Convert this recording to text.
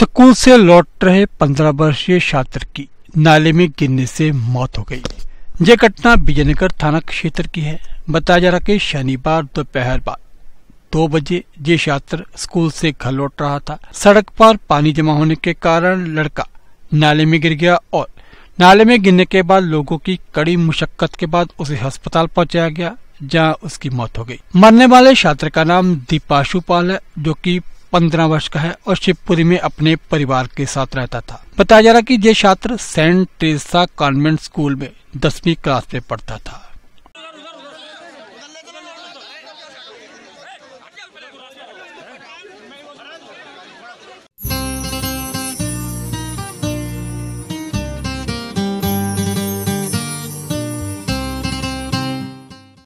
school से लौट रहे पंद्रह वर्षीय छात्र की नाले में गिरने से मौत हो गई यह घटना विजयनगर थाना क्षेत्र की है बताया जा रहा कि शनिवार दोपहर बाद दो बजे ये छात्र स्कूल से घर लौट रहा था सड़क पर पानी जमा होने के कारण लड़का नाले में गिर गया और नाले में गिरने के बाद लोगों की कड़ी मुशक्कत के बाद उसे अस्पताल पहुंचाया गया जहां उसकी मौत हो गई मरने वाले छात्र का नाम दीपाशु पाल है जो कि पंद्रह वर्ष का है और शिवपुरी में अपने परिवार के साथ रहता था बताया जा रहा कि ये छात्र सेंट टेरेसा कॉन्वेंट स्कूल में दसवीं क्लास में पढ़ता था